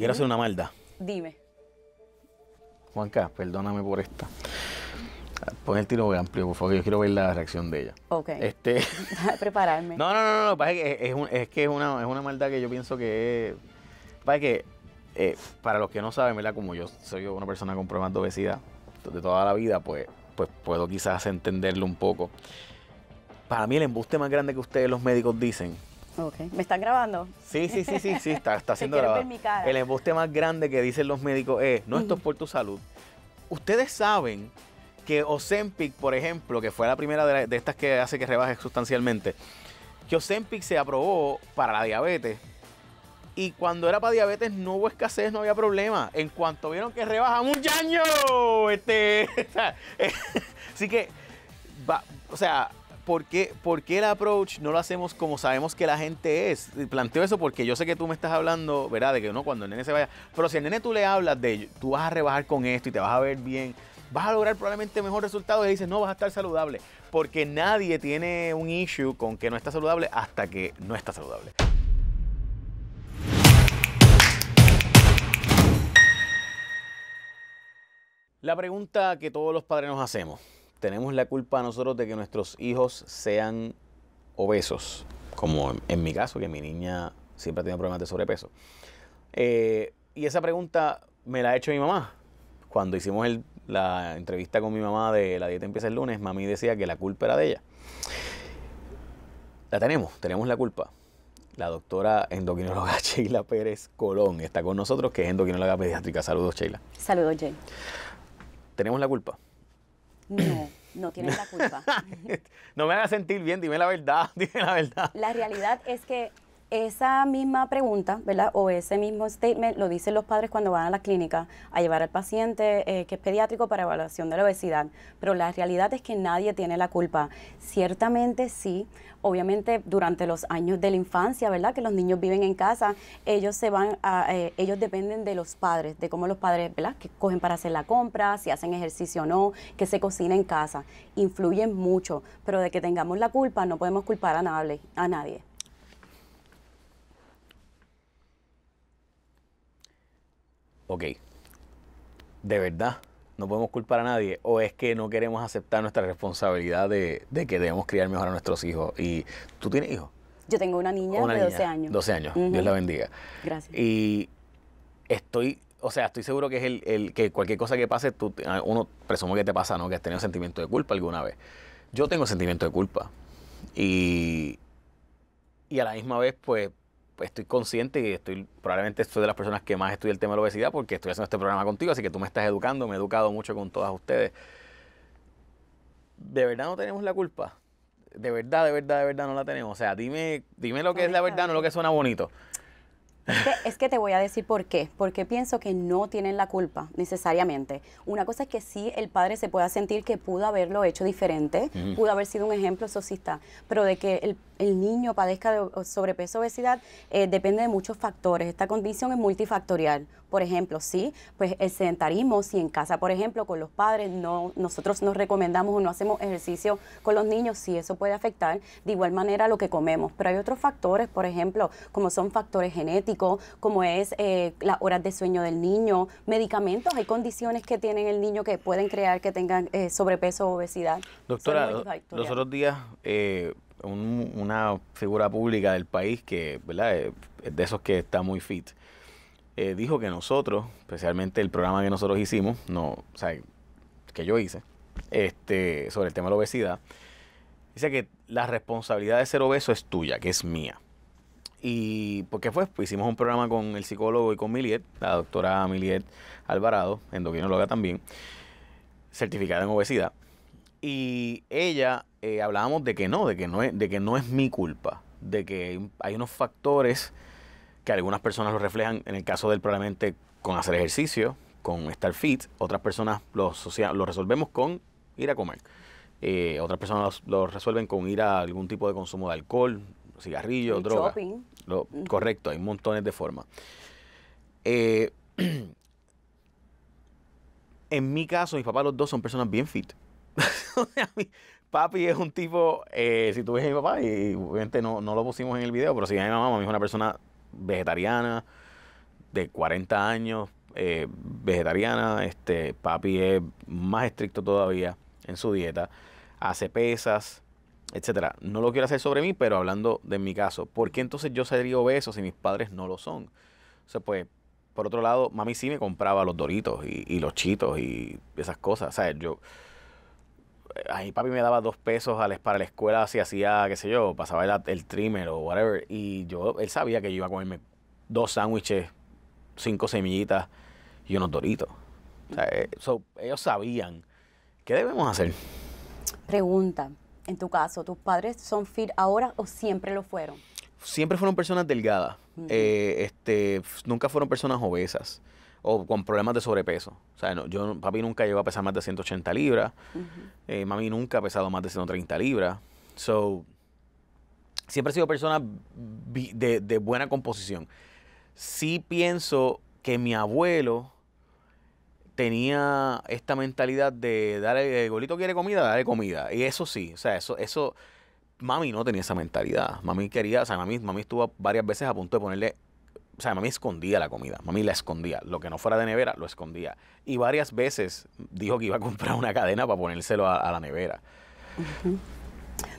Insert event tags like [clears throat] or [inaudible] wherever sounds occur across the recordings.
quiero hacer una maldad. Dime. Juanca, perdóname por esta. Pon el tiro amplio, por favor. Yo quiero ver la reacción de ella. Ok. Este... [laughs] Prepararme. No, no, no, no. es, que es una, maldad que yo pienso que es. que, eh, para los que no saben, ¿verdad? Como yo soy una persona con problemas de obesidad de toda la vida, pues, pues puedo quizás entenderlo un poco. Para mí, el embuste más grande que ustedes, los médicos, dicen ¿Me están grabando? Sí, sí, sí, sí, sí, está, está siendo [laughs] grabado. El embuste más grande que dicen los médicos es, no, esto es por tu salud. Ustedes saben que Ozempic, por ejemplo, que fue la primera de, estas que hace que rebaje sustancialmente, que Ozempic se aprobó para la diabetes. Y cuando era para diabetes no hubo escasez, no había problema. En cuanto vieron que rebaja un año, este, [laughs] [laughs] así que, o sea, ¿por qué, el approach no lo hacemos como sabemos que la gente es? Planteo eso porque yo sé que tú me estás hablando, ¿verdad? De que uno cuando el nene se vaya. Pero si al nene tú le hablas de tú vas a rebajar con esto y te vas a ver bien, vas a lograr probablemente mejor resultado y dices, no, vas a estar saludable. Porque nadie tiene un issue con que no está saludable hasta que no está saludable. La pregunta que todos los padres nos hacemos tenemos la culpa nosotros de que nuestros hijos sean obesos, como en, mi caso, que mi niña siempre ha tenido problemas de sobrepeso. Eh, y esa pregunta me la ha hecho mi mamá. Cuando hicimos la entrevista con mi mamá de la dieta empieza el lunes, mami decía que la culpa era de ella. La tenemos, tenemos la culpa. La doctora endocrinóloga [laughs] Sheila Pérez Colón está con nosotros, que es endocrinóloga pediátrica. Saludos, Sheila. Saludos, Jay. Tenemos la culpa no, no tienes la culpa. [laughs] no me hagas sentir bien, dime la verdad, [laughs] dime la verdad. La realidad es que esa misma pregunta, ¿verdad? O ese mismo statement lo dicen los padres cuando van a la clínica a llevar al paciente eh, que es pediátrico para evaluación de la obesidad. Pero la realidad es que nadie tiene la culpa. Ciertamente sí, obviamente durante los años de la infancia, ¿verdad? Que los niños viven en casa, ellos se van eh, ellos dependen de los padres, de cómo los padres, ¿verdad? Que cogen para hacer la compra, si hacen ejercicio o no, que se cocina en casa. Influyen mucho, pero de que tengamos la culpa no podemos culpar a nadie. A nadie. ok, de verdad, no podemos culpar a nadie, o es que no queremos aceptar nuestra responsabilidad de, que debemos criar mejor a nuestros hijos. ¿Y tú tienes hijos? Yo tengo una niña de 12 años. 12 años, Dios la bendiga. Gracias. Y estoy, o sea, estoy seguro que es el, que cualquier cosa que pase, uno presumo que te pasa, ¿no? Que has tenido sentimiento de culpa alguna vez. Yo tengo sentimiento de culpa. Y, y a la misma vez, pues, estoy consciente y estoy, probablemente soy de las personas que más estudia el tema de la obesidad porque estoy haciendo este programa contigo, así que tú me estás educando, me he educado mucho con todas ustedes. De verdad no tenemos la culpa. De verdad, de verdad, de verdad no la tenemos. O sea, dime, dime lo que es la verdad, no lo que suena bonito. Es que, te voy a decir por qué. Porque pienso que no tienen la culpa necesariamente. Una cosa es que sí el padre se pueda sentir que pudo haberlo hecho diferente, pudo haber sido un ejemplo, eso Pero de que el, niño padezca de sobrepeso obesidad eh, depende de muchos factores. Esta condición es multifactorial por ejemplo, sí, pues el sedentarismo, si en casa, por ejemplo, con los padres, no, nosotros nos recomendamos o no hacemos ejercicio con los niños, sí, eso puede afectar de igual manera lo que comemos. Pero hay otros factores, por ejemplo, como son factores genéticos, como es eh, las horas de sueño del niño, medicamentos, hay condiciones que tienen el niño que pueden crear que tengan eh, sobrepeso o obesidad. Doctora, los otros días... Eh, una figura pública del país que ¿verdad? Eh, es de esos que está muy fit, eh, dijo que nosotros, especialmente el programa que nosotros hicimos, no, o sea, que yo hice, este, sobre el tema de la obesidad, dice que la responsabilidad de ser obeso es tuya, que es mía. Y porque fue, pues hicimos un programa con el psicólogo y con Miliet, la doctora Miliet Alvarado, endocrinóloga también, certificada en obesidad. Y ella eh, hablábamos de que no, de que no es, de que no es mi culpa, de que hay unos factores que algunas personas lo reflejan en el caso del probablemente con hacer ejercicio, con estar fit, otras personas lo, resolvemos con ir a comer. Eh, otras personas lo, resuelven con ir a algún tipo de consumo de alcohol, cigarrillos, droga. Lo, correcto, hay montones de formas. Eh, [clears throat] en mi caso, mis papás los dos son personas bien fit. [laughs] papi es un tipo, eh, si tú ves a mi papá, y obviamente no, lo pusimos en el video, pero si a mi mamá, es una persona vegetariana de 40 años, eh, vegetariana, este papi es más estricto todavía en su dieta, hace pesas, etcétera. No lo quiero hacer sobre mí, pero hablando de mi caso, ¿por qué entonces yo sería obeso si mis padres no lo son? O sea, pues por otro lado, mami sí me compraba los doritos y, los chitos y esas cosas. yo, ahí papi me daba dos pesos para la escuela si hacía, qué sé yo, pasaba el, el trimmer o whatever. Y yo, él sabía que yo iba a comerme dos sándwiches, cinco semillitas y unos doritos. O sea, eh, ellos sabían. ¿Qué debemos hacer? Pregunta. En tu caso, ¿tus padres son fit ahora o siempre lo fueron? Siempre fueron personas delgadas. Eh, este, nunca fueron personas obesas o con problemas de sobrepeso. O sea, yo, papi nunca llegó a pesar más de 180 libras. Eh, mami nunca ha pesado más de 130 libras. So, siempre he sido persona de, buena composición. Sí pienso que mi abuelo tenía esta mentalidad de darle, el golito quiere comida, darle comida. Y eso sí, o sea, eso, eso, mami no tenía esa mentalidad. Mami quería, o sea, mami, mami estuvo varias veces a punto de ponerle o sea, mami escondía la comida, mami la escondía, lo que no fuera de nevera lo escondía. Y varias veces dijo que iba a comprar una cadena para ponérselo a, a la nevera.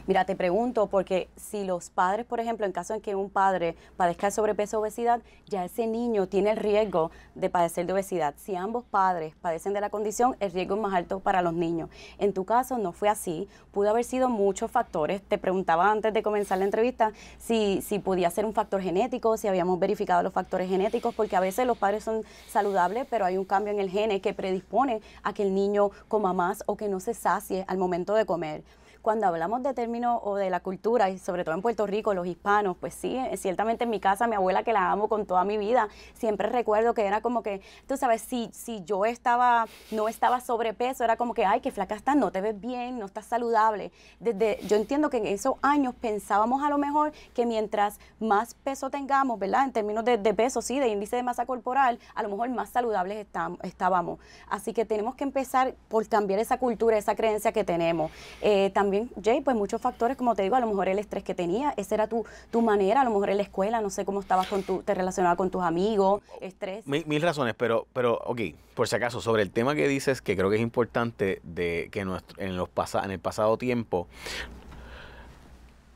Mira, te pregunto, porque si los padres, por ejemplo, en caso en que un padre padezca el sobrepeso o obesidad, ya ese niño tiene el riesgo de padecer de obesidad. Si ambos padres padecen de la condición, el riesgo es más alto para los niños. En tu caso no fue así, pudo haber sido muchos factores. Te preguntaba antes de comenzar la entrevista si, si podía ser un factor genético, si habíamos verificado los factores genéticos, porque a veces los padres son saludables, pero hay un cambio en el gene que predispone a que el niño coma más o que no se sacie al momento de comer cuando hablamos de términos o de la cultura, y sobre todo en Puerto Rico, los hispanos, pues sí, eh, ciertamente en mi casa, mi abuela, que la amo con toda mi vida, siempre recuerdo que era como que, tú sabes, si, si yo estaba, no estaba sobrepeso, era como que, ay, qué flaca estás, no te ves bien, no estás saludable. Desde, yo entiendo que en esos años pensábamos a lo mejor que mientras más peso tengamos, ¿verdad? En términos de, peso, sí, de índice de masa corporal, a lo mejor más saludables estábamos. Así que tenemos que empezar por cambiar esa cultura, esa creencia que tenemos. Eh, también Jay, pues muchos factores, como te digo, a lo mejor el estrés que tenía, esa era tu, tu manera, a lo mejor en la escuela, no sé cómo estabas con tu, te relacionabas con tus amigos, estrés. Mil, razones, pero, pero, ok, por si acaso, sobre el tema que dices, que creo que es importante de que en, los en el pasado tiempo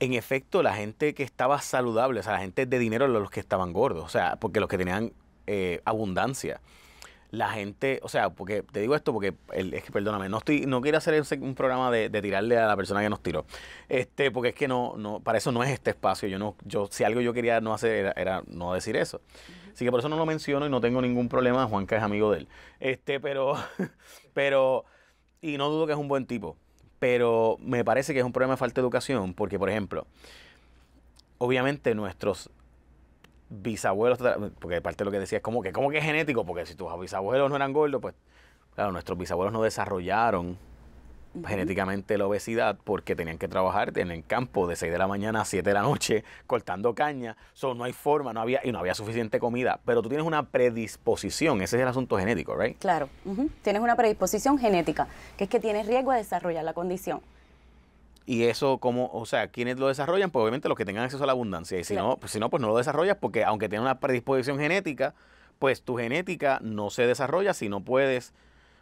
en efecto, la gente que estaba saludable, o sea, la gente de dinero, los que estaban gordos, o sea, porque los que tenían eh, abundancia, la gente, o sea, porque te digo esto porque, es que perdóname, no quiero hacer un programa de, tirarle a la persona que nos tiró, este, porque es que no, no, para eso no es este espacio, yo no, yo, si algo yo quería no hacer era, no decir eso, así que por eso no lo menciono y no tengo ningún problema, Juanca es amigo de él, este, pero, [laughs] pero, y no dudo que es un buen tipo, pero me parece que es un problema de falta de educación, porque por ejemplo, obviamente nuestros bisabuelos, porque parte lo que decía es como que, como que es genético, porque si tus bisabuelos no eran gordos, pues claro, nuestros bisabuelos no desarrollaron genéticamente la obesidad porque tenían que trabajar en el campo de 6 de la mañana a 7 de la noche [laughs] cortando caña, so, no hay forma, no había y no había suficiente comida, pero tú tienes una predisposición, ese es el asunto genético, ¿right? Claro, tienes una predisposición genética, que es que tienes riesgo de desarrollar la condición. Y eso, como, o sea, quienes lo desarrollan? Pues obviamente los que tengan acceso a la abundancia. Y si, no, pues, si no, pues no lo desarrollas porque aunque tiene una predisposición genética, pues tu genética no se desarrolla si no puedes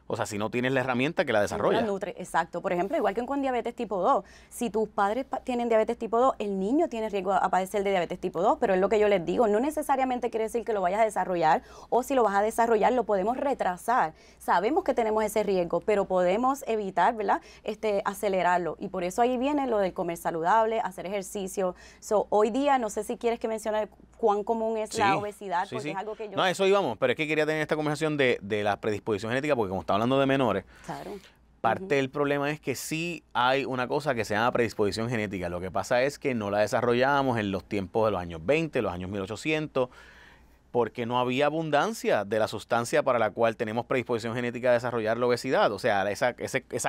o sea, si no tienes la herramienta que la desarrolla. nutre, exacto. Por ejemplo, igual que con diabetes tipo 2. Si tus padres tienen diabetes tipo 2, el niño tiene riesgo de padecer de diabetes tipo 2, pero es lo que yo les digo. No necesariamente quiere decir que lo vayas a desarrollar o si lo vas a desarrollar lo podemos retrasar. Sabemos que tenemos ese riesgo, pero podemos evitar, ¿verdad? Este, acelerarlo. Y por eso ahí viene lo del comer saludable, hacer ejercicio. hoy día, no sé si quieres que mencione cuán común es la obesidad, porque es algo que yo... No, eso íbamos, pero es que quería tener esta conversación de, la predisposición genética, porque como está hablando de menores, parte del problema es que sí hay una cosa que se llama predisposición genética, lo que pasa es que no la desarrollamos en los tiempos de los años 20, los años 1800, porque no había abundancia de la sustancia para la cual tenemos predisposición genética a desarrollar la obesidad. O sea, esa,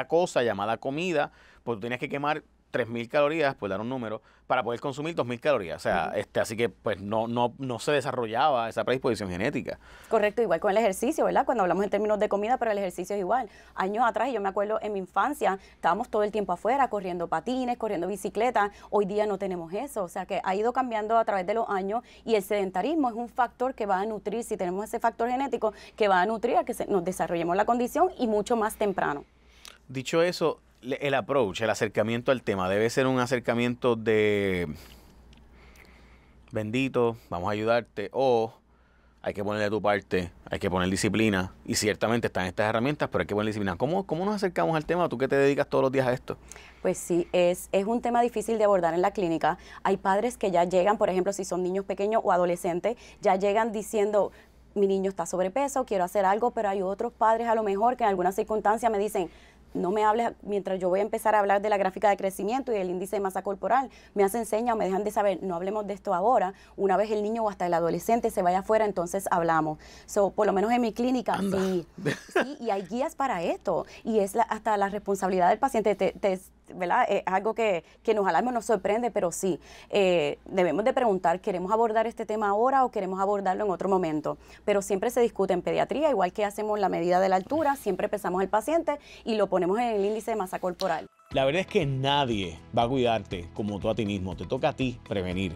cosa llamada comida, pues tú tenías que quemar 3.000 calorías, pues dar un número, para poder consumir 2.000 calorías. O sea, este, así que pues no, no, no se desarrollaba esa predisposición genética. Correcto, igual con el ejercicio, ¿verdad? Cuando hablamos en términos de comida, pero el ejercicio es igual. Años atrás, yo me acuerdo en mi infancia, estábamos todo el tiempo afuera, corriendo patines, corriendo bicicleta. Hoy día no tenemos eso. O sea, que ha ido cambiando a través de los años y el sedentarismo es un factor que va a nutrir, si tenemos ese factor genético, que va a nutrir a que nos desarrollemos la condición y mucho más temprano. Dicho eso, el approach, el acercamiento al tema debe ser un acercamiento de bendito, vamos a ayudarte o hay que ponerle tu parte, hay que poner disciplina y ciertamente están estas herramientas, pero hay que poner disciplina. ¿Cómo, cómo nos acercamos al tema? ¿Tú que te dedicas todos los días a esto? Pues sí, es, es un tema difícil de abordar en la clínica. Hay padres que ya llegan, por ejemplo, si son niños pequeños o adolescentes, ya llegan diciendo, mi niño está sobrepeso, quiero hacer algo, pero hay otros padres a lo mejor que en alguna circunstancia me dicen, no me hables mientras yo voy a empezar a hablar de la gráfica de crecimiento y el índice de masa corporal, me hacen señas o me dejan de saber, no hablemos de esto ahora, una vez el niño o hasta el adolescente se vaya afuera, entonces hablamos. So, por lo menos en mi clínica, sí, y hay guías para esto, y es la, hasta la responsabilidad del paciente, eh, es algo que, nos alarma, nos sorprende, pero sí, eh, debemos de preguntar, ¿queremos abordar este tema ahora o queremos abordarlo en otro momento? Pero siempre se discute en pediatría, igual que hacemos la medida de la altura, siempre pesamos el paciente y lo ponemos en el índice de masa corporal. La verdad es que nadie va a cuidarte como tú a ti mismo, te toca a ti prevenir.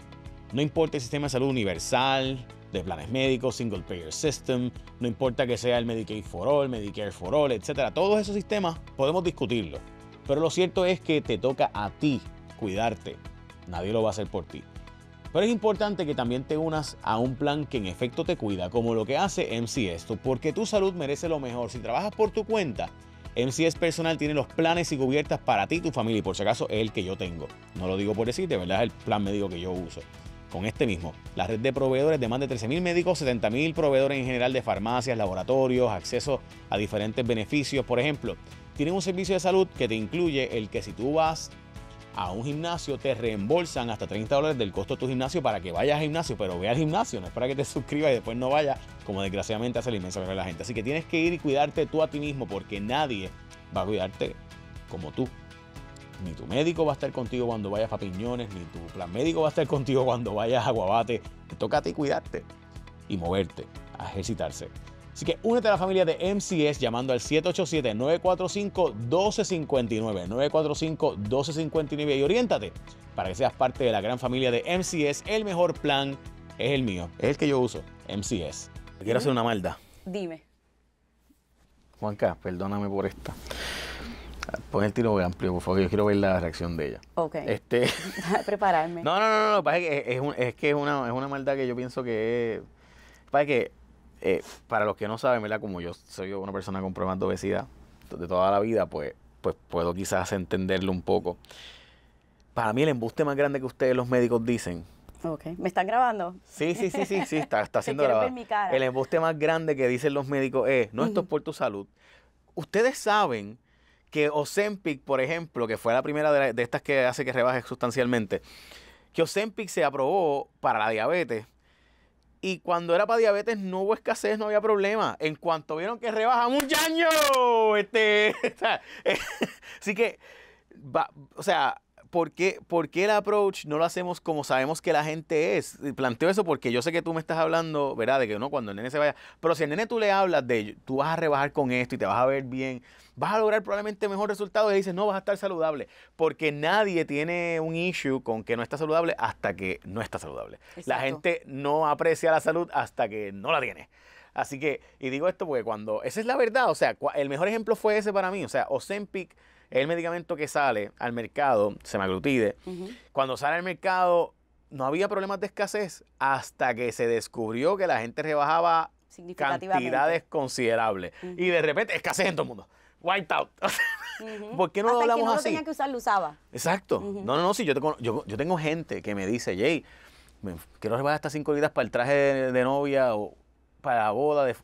No importa el sistema de salud universal, de planes médicos, single payer system, no importa que sea el Medicaid for all, Medicare for all, etcétera. Todos esos sistemas podemos discutirlo pero lo cierto es que te toca a ti cuidarte. Nadie lo va a hacer por ti. Pero es importante que también te unas a un plan que en efecto te cuida, como lo que hace MCS. Esto, porque tu salud merece lo mejor. Si trabajas por tu cuenta, MCS Personal tiene los planes y cubiertas para ti tu familia, y por si acaso el que yo tengo. No lo digo por decir, de verdad es el plan médico que yo uso. Con este mismo, la red de proveedores de más de 13.000 médicos, 70.000 proveedores en general de farmacias, laboratorios, acceso a diferentes beneficios. Por ejemplo, tienen un servicio de salud que te incluye el que si tú vas a un gimnasio te reembolsan hasta 30 dólares del costo de tu gimnasio para que vayas al gimnasio, pero ve al gimnasio, no es para que te [laughs] suscribas y después no vayas, como desgraciadamente hace la inmensa mayoría de la gente. Así que tienes que ir y cuidarte tú a ti mismo porque nadie va a cuidarte como tú. Ni tu médico va a estar contigo cuando vayas a Piñones, ni tu plan médico va a estar contigo cuando vayas a Guabate. Te toca a ti cuidarte y moverte, a ejercitarse. Así que únete a la familia de MCS llamando al 787-945-1259. 945-1259 y oriéntate para que seas parte de la gran familia de MCS. El mejor plan es el mío, es el que yo uso, MCS. Quiero hacer una maldad. Dime. Juanca, perdóname por esta. Pon el tiro amplio, por favor, yo quiero ver la reacción de ella. Ok. Este... [laughs] Prepararme. No, no, no, no, es, que es, una, es maldad que yo pienso que es... Para que eh, para los que no saben, ¿verdad? Como yo soy una persona con problemas de obesidad de toda la vida, pues, pues puedo quizás entenderlo un poco. Para mí el embuste más grande que ustedes los médicos dicen. Ok, ¿me están grabando? Sí, sí, sí, sí, sí, está, está siendo [laughs] grabado. El embuste más grande que dicen los médicos es, no, esto es por tu salud. Ustedes saben que Ozempic, por ejemplo, que fue la primera de, estas que hace que rebaje sustancialmente, que Ozempic se aprobó para la diabetes y cuando era para diabetes no hubo escasez, no había problema. En cuanto vieron que rebajamos, un yaño, este, [laughs] eh, [laughs] así que, va, o sea, ¿por qué, el approach no lo hacemos como sabemos que la gente es? Planteo eso porque yo sé que tú me estás hablando, ¿verdad? De que uno cuando el nene se vaya. Pero si al nene tú le hablas de, tú vas a rebajar con esto y te vas a ver bien, vas a lograr probablemente mejor resultado y dices, no, vas a estar saludable. Porque nadie tiene un issue con que no está saludable hasta que no está saludable. La gente no aprecia la salud hasta que no la tiene. Así que, y digo esto porque cuando, esa es la verdad, o sea, el mejor ejemplo fue ese para mí, o sea, Ozempic el medicamento que sale al mercado, semaglutide. Cuando sale al mercado, no había problemas de escasez hasta que se descubrió que la gente rebajaba cantidades considerables. Y de repente, escasez en todo el mundo. White out. ¿Por qué no lo hablamos que no así? tenía que usar, lo usaba. Exacto. No, no, no. Sí, yo, tengo, yo, tengo gente que me dice, Jay, quiero rebajar estas cinco vidas para el traje de novia o para la boda. De...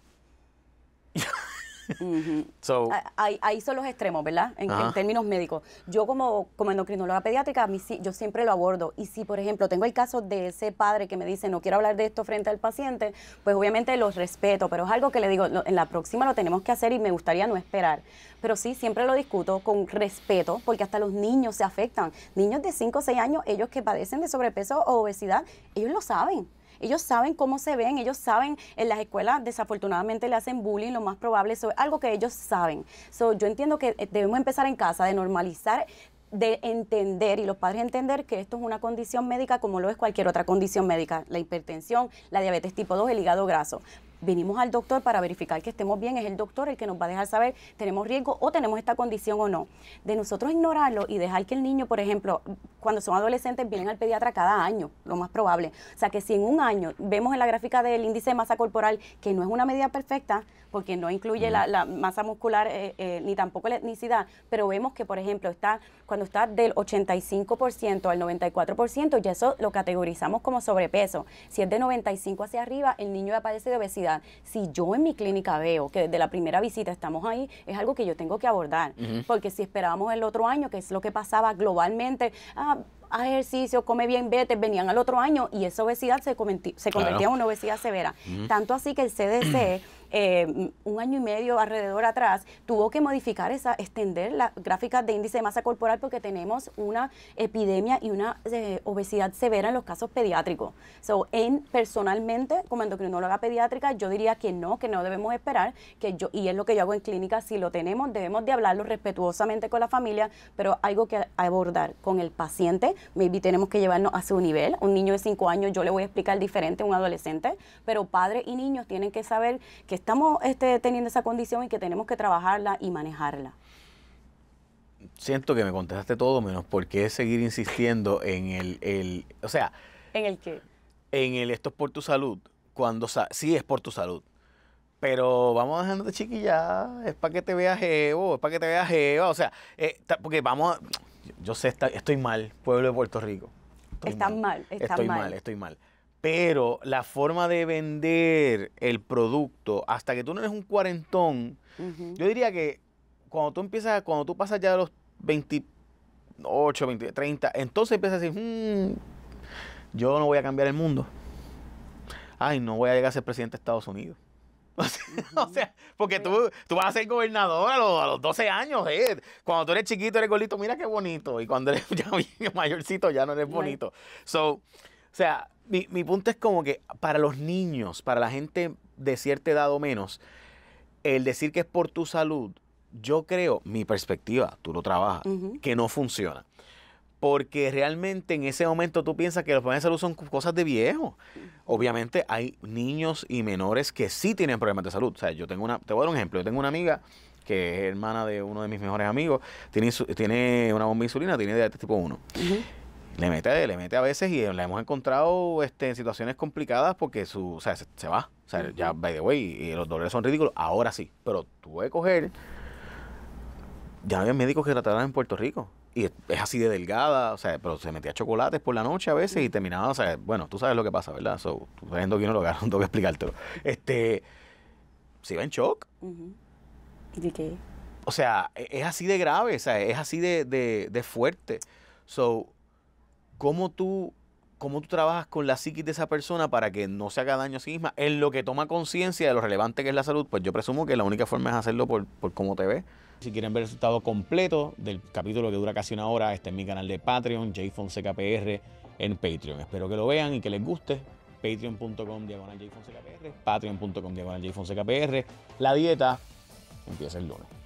[laughs] [laughs] ahí, son los extremos, ¿verdad? En, términos médicos. Yo como, como endocrinóloga pediátrica, yo siempre lo abordo. Y si, por ejemplo, tengo el caso de ese padre que me dice, no quiero hablar de esto frente al paciente, pues obviamente los respeto, pero es algo que le digo, en la próxima lo tenemos que hacer y me gustaría no esperar. Pero sí, siempre lo discuto con respeto, porque hasta los niños se afectan. Niños de 5 o 6 años, ellos que padecen de sobrepeso o obesidad, ellos lo saben. Ellos saben cómo se ven, ellos saben, en las escuelas desafortunadamente le hacen bullying, lo más probable, eso es algo que ellos saben. yo entiendo que eh, debemos empezar en casa, de normalizar de entender y los padres entender que esto es una condición médica como lo es cualquier otra condición médica, la hipertensión, la diabetes tipo 2, el hígado graso vinimos al doctor para verificar que estemos bien, es el doctor el que nos va a dejar saber tenemos riesgo o tenemos esta condición o no. De nosotros ignorarlo y dejar que el niño, por ejemplo, cuando son adolescentes vienen al pediatra cada año, lo más probable. O sea que si en un año vemos en la gráfica del índice de masa corporal que no es una medida perfecta, porque no incluye la, masa muscular eh, eh, ni tampoco la etnicidad, pero vemos que, por ejemplo, está cuando está del 85% al 94%, ya eso lo categorizamos como sobrepeso. Si es de 95 hacia arriba, el niño ya padece de obesidad si yo en mi clínica veo que desde la primera visita estamos ahí, es algo que yo tengo que abordar. Porque si esperábamos el otro año, que es lo que pasaba globalmente, a ah, ejercicio, come bien, vete, venían al otro año y esa obesidad se, se convertía en una obesidad severa. Tanto así que el CDC [clears throat] Eh, un año y medio alrededor atrás, tuvo que modificar esa, extender las gráficas de índice de masa corporal porque tenemos una epidemia y una eh, obesidad severa en los casos pediátricos. So, en, personalmente, como endocrinóloga pediátrica, yo diría que no, que no debemos esperar, que yo, y es lo que yo hago en clínica, si lo tenemos, debemos de hablarlo respetuosamente con la familia, pero algo que abordar con el paciente, maybe tenemos que llevarnos a su nivel. Un niño de 5 años yo le voy a explicar diferente a un adolescente, pero padres y niños tienen que saber que estamos este, teniendo esa condición y que tenemos que trabajarla y manejarla. Siento que me contestaste todo menos por qué seguir insistiendo en el, el o sea... ¿En el qué? En el esto es por tu salud, cuando sí es por tu salud. Pero vamos dejando de chiquilla, es para que te veas Evo, es para que te veas Eva, o sea, eh, porque vamos, yo sé, estoy mal, pueblo de Puerto Rico. Estás mal, mal, estoy mal, estoy mal. Pero la forma de vender el producto, hasta que tú no eres un cuarentón, yo diría que cuando tú empiezas, cuando tú pasas ya a los 28, 20, 30, entonces empiezas a decir, hmm, yo no voy a cambiar el mundo. Ay, no voy a llegar a ser presidente de Estados Unidos. [laughs] O sea, porque tú, vas a ser gobernador a los, 12 años, ¿eh? Cuando tú eres chiquito, eres gordito, mira qué bonito. Y cuando eres [laughs] mayorcito, ya no eres bonito. So, o sea, mi, mi, punto es como que para los niños, para la gente de cierta edad o menos, el decir que es por tu salud, yo creo, mi perspectiva, tú lo trabajas, que no funciona. Porque realmente en ese momento tú piensas que los problemas de salud son cosas de viejo. Obviamente hay niños y menores que sí tienen problemas de salud. O sea, yo tengo una, te voy a dar un ejemplo. Yo tengo una amiga que es hermana de uno de mis mejores amigos, tiene, tiene una bomba insulina, tiene diabetes tipo 1. Le mete, le mete a veces y la hemos encontrado este, en situaciones complicadas porque su, o sea, se, va. O sea, ya, by the way, y los dolores son ridículos. Ahora sí, pero tuve que coger. Ya no había médicos que trataran en Puerto Rico. Y es, así de delgada, o sea, pero se metía chocolates por la noche a veces y terminaba, o sea, bueno, tú sabes lo que pasa, ¿verdad? So, tú eres endocrinóloga, [laughs] no tengo que explicártelo. Este, se iba en shock. y ¿De qué? O sea, e, es así de grave, o sea, es así de, de fuerte. So, ¿Cómo tú, cómo tú trabajas con la psiquis de esa persona para que no se haga daño a sí misma? En lo que toma conciencia de lo relevante que es la salud, pues yo presumo que la única forma es hacerlo por, por cómo te ve Si quieren ver el resultado completo del capítulo que dura casi una hora, está en mi canal de Patreon, JFonsecaPR en Patreon. Espero que lo vean y que les guste patreon.com diagonal patreon.com diagonal La dieta empieza el lunes.